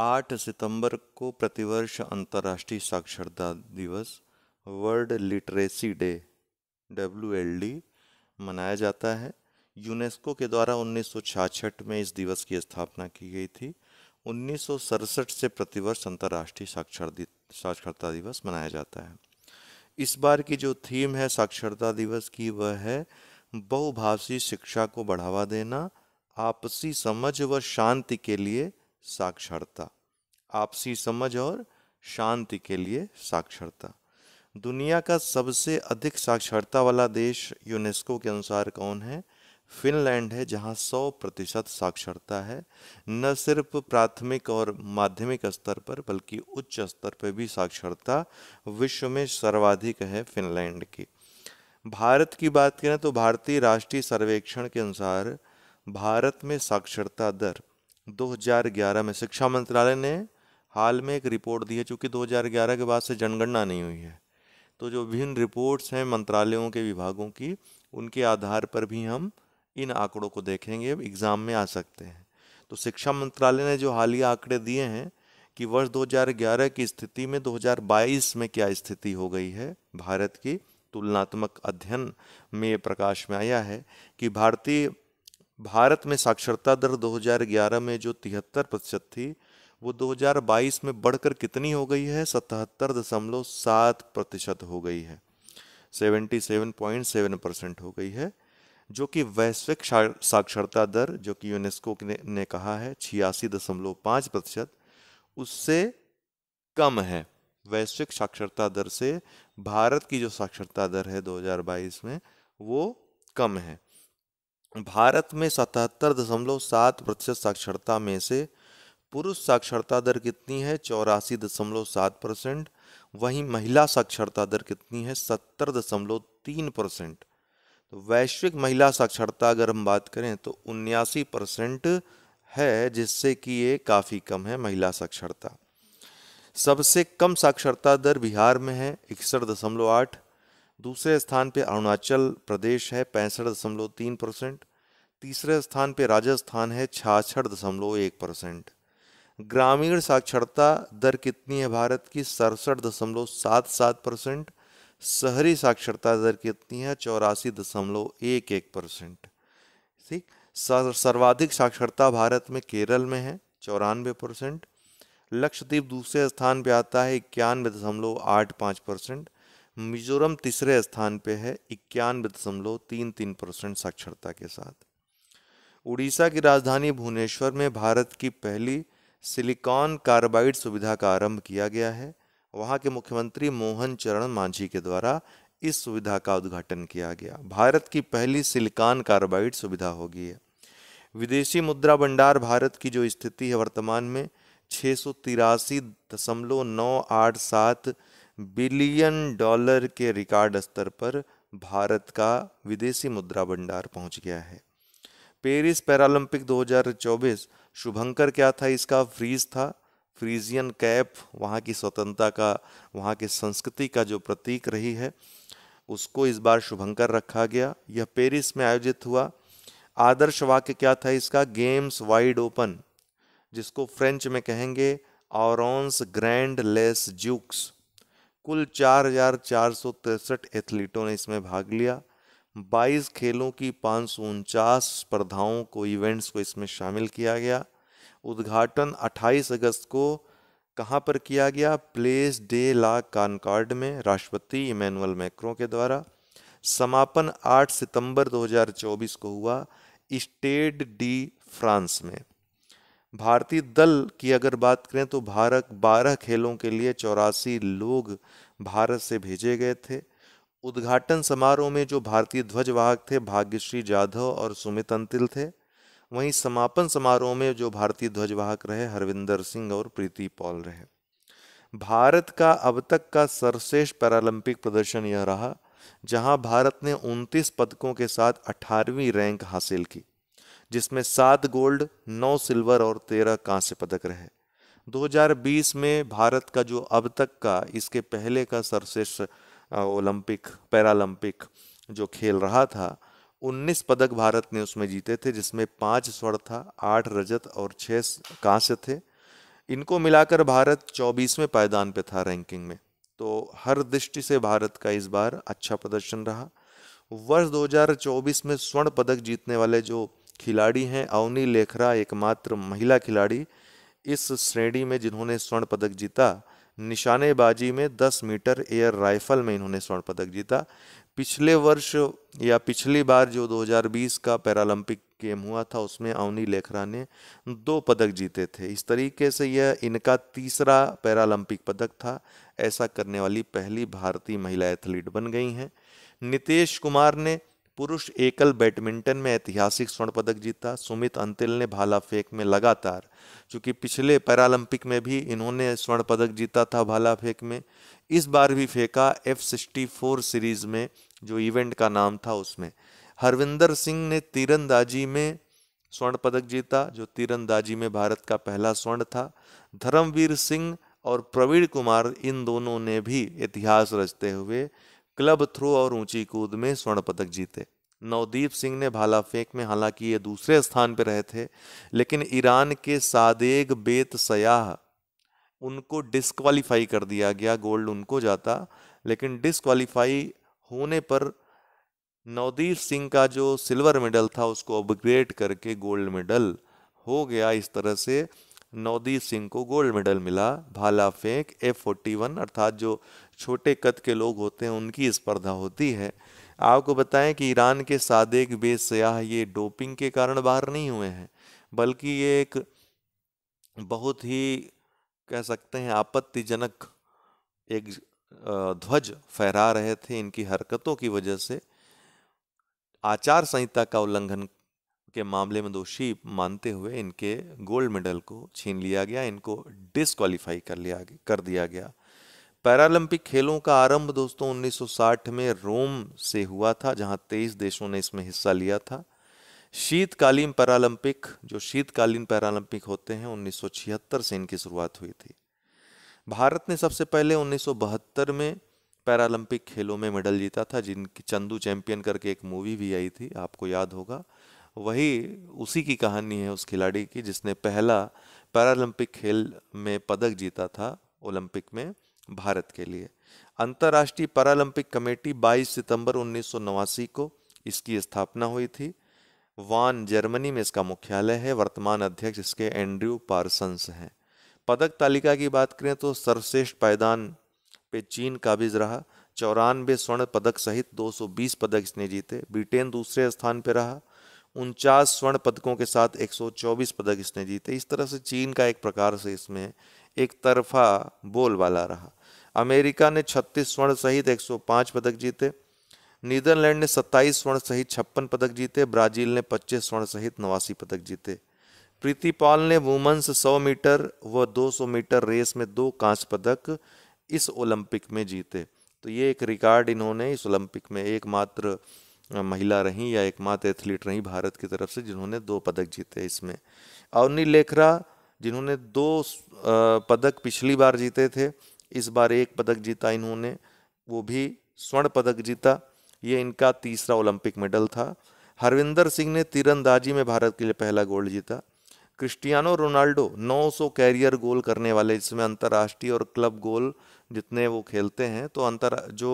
आठ सितंबर को प्रतिवर्ष अंतर्राष्ट्रीय साक्षरता दिवस वर्ल्ड लिटरेसी डे डब्ल्यू मनाया जाता है यूनेस्को के द्वारा उन्नीस में इस दिवस की स्थापना की गई थी उन्नीस से प्रतिवर्ष अंतर्राष्ट्रीय साक्षर साक्षरता दिवस मनाया जाता है इस बार की जो थीम है साक्षरता दिवस की वह है बहुभाषी शिक्षा को बढ़ावा देना आपसी समझ व शांति के लिए साक्षरता आपसी समझ और शांति के लिए साक्षरता दुनिया का सबसे अधिक साक्षरता वाला देश यूनेस्को के अनुसार कौन है फिनलैंड है जहां 100 प्रतिशत साक्षरता है न सिर्फ प्राथमिक और माध्यमिक स्तर पर बल्कि उच्च स्तर पर भी साक्षरता विश्व में सर्वाधिक है फिनलैंड की भारत की बात करें तो भारतीय राष्ट्रीय सर्वेक्षण के अनुसार भारत में साक्षरता दर 2011 में शिक्षा मंत्रालय ने हाल में एक रिपोर्ट दी है चूँकि 2011 के बाद से जनगणना नहीं हुई है तो जो विभिन्न रिपोर्ट्स हैं मंत्रालयों के विभागों की उनके आधार पर भी हम इन आंकड़ों को देखेंगे एग्ज़ाम में आ सकते हैं तो शिक्षा मंत्रालय ने जो हालिया आंकड़े दिए हैं कि वर्ष 2011 की स्थिति में 2022 में क्या स्थिति हो गई है भारत की तुलनात्मक अध्ययन में प्रकाश में आया है कि भारतीय भारत में साक्षरता दर 2011 में जो तिहत्तर प्रतिशत थी वो 2022 में बढ़कर कितनी हो गई है सतहत्तर दशमलव सात प्रतिशत हो गई है 77.7 परसेंट हो गई है जो कि वैश्विक साक्षरता दर जो कि यूनेस्को ने, ने कहा है छियासी दशमलव पाँच प्रतिशत उससे कम है वैश्विक साक्षरता दर से भारत की जो साक्षरता दर है 2022 में वो कम है भारत में सतहत्तर दशमलव सात प्रतिशत साक्षरता में से पुरुष साक्षरता दर कितनी है चौरासी दशमलव सात परसेंट वहीं महिला साक्षरता दर कितनी है सत्तर दशमलव तीन परसेंट तो वैश्विक महिला साक्षरता अगर हम बात करें तो उन्यासी परसेंट है जिससे कि ये काफ़ी कम है महिला साक्षरता सबसे कम साक्षरता दर बिहार में है इकसठ दशमलव आठ दूसरे स्थान पे अरुणाचल प्रदेश है पैंसठ दशमलव तीन परसेंट तीसरे स्थान पे राजस्थान है छियासठ दशमलव एक परसेंट ग्रामीण साक्षरता दर कितनी है भारत की सड़सठ दशमलव सात सात परसेंट शहरी साक्षरता दर कितनी है चौरासी दशमलव एक एक परसेंट ठीक सर्वाधिक साक्षरता भारत में केरल में है चौरानवे परसेंट लक्षद्वीप दूसरे स्थान पे आता है इक्यानवे दशमलव आठ पाँच परसेंट मिजोरम तीसरे स्थान पे है इक्यानवे दशमलव तीन तीन परसेंट साक्षरता के साथ उड़ीसा की राजधानी भुवनेश्वर में भारत की पहली सिलिकॉन कार्बाइड सुविधा का आरंभ किया गया है वहाँ के मुख्यमंत्री मोहन चरण मांझी के द्वारा इस सुविधा का उद्घाटन किया गया भारत की पहली सिलिकॉन कार्बाइड सुविधा होगी है विदेशी मुद्रा भंडार भारत की जो स्थिति है वर्तमान में छः सौ तिरासी दशमलव नौ आठ सात बिलियन डॉलर के रिकॉर्ड स्तर पर भारत का विदेशी मुद्रा भंडार पहुंच गया है पेरिस पैरालंपिक 2024 शुभंकर क्या था इसका फ्रीज था फ्रीजियन कैप वहाँ की स्वतंत्रता का वहाँ की संस्कृति का जो प्रतीक रही है उसको इस बार शुभंकर रखा गया यह पेरिस में आयोजित हुआ आदर्श वाक्य क्या था इसका गेम्स वाइड ओपन जिसको फ्रेंच में कहेंगे ऑरस ग्रैंड लेस ज्यूक्स कुल चार हजार चार सौ तिरसठ एथलीटों ने इसमें भाग लिया 22 खेलों की पाँच सौ उनचास स्पर्धाओं को इवेंट्स को इसमें शामिल किया गया उद्घाटन 28 अगस्त को कहाँ पर किया गया प्लेस डे ला कानकार्ड में राष्ट्रपति इमैनुअल मैक्रो के द्वारा समापन 8 सितंबर 2024 को हुआ स्टेड डी फ्रांस में भारतीय दल की अगर बात करें तो भारत बारह खेलों के लिए चौरासी लोग भारत से भेजे गए थे उद्घाटन समारोह में जो भारतीय ध्वजवाहक थे भाग्यश्री जाधव और सुमित अंतिल थे वहीं समापन समारोह में जो भारतीय ध्वजवाहक रहे हरविंदर सिंह और प्रीति पॉल रहे भारत का अब तक का सर्वश्रेष्ठ पैरालंपिक प्रदर्शन यह रहा जहां भारत ने 29 पदकों के साथ 18वीं रैंक हासिल की जिसमें सात गोल्ड नौ सिल्वर और तेरह कांस्य पदक रहे 2020 में भारत का जो अब तक का इसके पहले का सर्वश्रेष्ठ ओलंपिक पैरालंपिक जो खेल रहा था 19 पदक भारत ने उसमें जीते थे जिसमें पाँच स्वर्ण था आठ रजत और छः कांस्य थे इनको मिलाकर भारत 24वें पायदान पे था रैंकिंग में तो हर दृष्टि से भारत का इस बार अच्छा प्रदर्शन रहा वर्ष 2024 में स्वर्ण पदक जीतने वाले जो खिलाड़ी हैं अवनी लेखरा एकमात्र महिला खिलाड़ी इस श्रेणी में जिन्होंने स्वर्ण पदक जीता निशानेबाजी में 10 मीटर एयर राइफल में इन्होंने स्वर्ण पदक जीता पिछले वर्ष या पिछली बार जो 2020 का पैरालंपिक गेम हुआ था उसमें अवनी लेखरा ने दो पदक जीते थे इस तरीके से यह इनका तीसरा पैरालंपिक पदक था ऐसा करने वाली पहली भारतीय महिला एथलीट बन गई हैं नितेश कुमार ने पुरुष एकल बैडमिंटन में ऐतिहासिक स्वर्ण पदक जीता सुमित अंतिल ने भाला फेंक में लगातार चूंकि पिछले पैरालंपिक में भी इन्होंने स्वर्ण पदक जीता था भाला फेंक में इस बार भी फेंका एफ सिक्सटी फोर सीरीज में जो इवेंट का नाम था उसमें हरविंदर सिंह ने तीरंदाजी में स्वर्ण पदक जीता जो तीरंदाजी में भारत का पहला स्वर्ण था धर्मवीर सिंह और प्रवीण कुमार इन दोनों ने भी इतिहास रचते हुए क्लब थ्रो और ऊंची कूद में स्वर्ण पदक जीते नवदीप सिंह ने भाला फेंक में हालांकि ये दूसरे स्थान पर रहे थे लेकिन ईरान के सादेग बेत सयाह उनको डिस्कवालीफाई कर दिया गया गोल्ड उनको जाता लेकिन डिस्कवालीफाई होने पर नवदीप सिंह का जो सिल्वर मेडल था उसको अपग्रेड करके गोल्ड मेडल हो गया इस तरह से नवदीप सिंह को गोल्ड मेडल मिला भाला फेंक एफ फोर्टी वन अर्थात जो छोटे कद के लोग होते हैं उनकी स्पर्धा होती है आपको बताएं कि ईरान के सादेक बेसयाह ये डोपिंग के कारण बाहर नहीं हुए हैं बल्कि ये एक बहुत ही कह सकते हैं आपत्तिजनक एक ध्वज फहरा रहे थे इनकी हरकतों की वजह से आचार संहिता का उल्लंघन के मामले में दोषी मानते हुए इनके गोल्ड मेडल को छीन लिया गया इनको डिसक्वालीफाई कर लिया कर दिया गया पैरालंपिक खेलों का आरंभ दोस्तों 1960 में रोम से हुआ था जहां 23 देशों ने इसमें हिस्सा लिया था शीतकालीन पैरालंपिक जो शीतकालीन पैरालंपिक होते हैं 1976 से इनकी शुरुआत हुई थी भारत ने सबसे पहले 1972 में पैरालंपिक खेलों में मेडल जीता था जिनकी चंदू चैंपियन करके एक मूवी भी आई थी आपको याद होगा वही उसी की कहानी है उस खिलाड़ी की जिसने पहला पैरालंपिक खेल में पदक जीता था ओलंपिक में भारत के लिए अंतर्राष्ट्रीय पैरालंपिक कमेटी 22 सितंबर उन्नीस को इसकी स्थापना हुई थी वान जर्मनी में इसका मुख्यालय है वर्तमान अध्यक्ष इसके एंड्रयू पार्सन्स हैं पदक तालिका की बात करें तो सर्वश्रेष्ठ पायदान पे चीन काबिज रहा चौरानवे स्वर्ण पदक सहित 220 पदक इसने जीते ब्रिटेन दूसरे स्थान पर रहा उनचास स्वर्ण पदकों के साथ 124 पदक इसने जीते इस तरह से चीन का एक प्रकार से इसमें एक तरफा बोल वाला रहा अमेरिका ने 36 स्वर्ण सहित 105 पदक जीते नीदरलैंड ने 27 स्वर्ण सहित छप्पन पदक जीते ब्राजील ने 25 स्वर्ण सहित नवासी पदक जीते प्रीति पाल ने वुमेन्स 100 मीटर व 200 मीटर रेस में दो कांस्य पदक इस ओलंपिक में जीते तो ये एक रिकॉर्ड इन्होंने इस ओलंपिक में एकमात्र महिला रहीं या एकमात्र एथलीट रहीं भारत की तरफ से जिन्होंने दो पदक जीते इसमें अवनी लेखरा जिन्होंने दो पदक पिछली बार जीते थे इस बार एक पदक जीता इन्होंने वो भी स्वर्ण पदक जीता ये इनका तीसरा ओलंपिक मेडल था हरविंदर सिंह ने तीरंदाजी में भारत के लिए पहला गोल्ड जीता क्रिस्टियानो रोनाल्डो 900 कैरियर गोल करने वाले जिसमें अंतर्राष्ट्रीय और क्लब गोल जितने वो खेलते हैं तो अंतर जो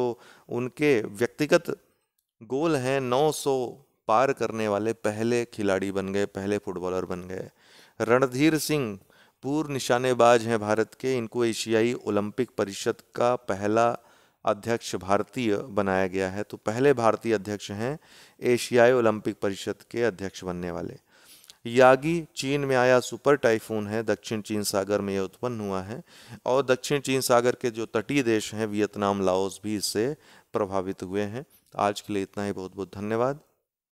उनके व्यक्तिगत गोल हैं 900 पार करने वाले पहले खिलाड़ी बन गए पहले फुटबॉलर बन गए रणधीर सिंह पूर्व निशानेबाज हैं भारत के इनको एशियाई ओलंपिक परिषद का पहला अध्यक्ष भारतीय बनाया गया है तो पहले भारतीय अध्यक्ष हैं एशियाई ओलंपिक परिषद के अध्यक्ष बनने वाले यागी चीन में आया सुपर टाइफून है दक्षिण चीन सागर में यह उत्पन्न हुआ है और दक्षिण चीन सागर के जो तटीय देश हैं वियतनाम लाओस भी इससे प्रभावित हुए हैं आज के लिए इतना ही बहुत बहुत धन्यवाद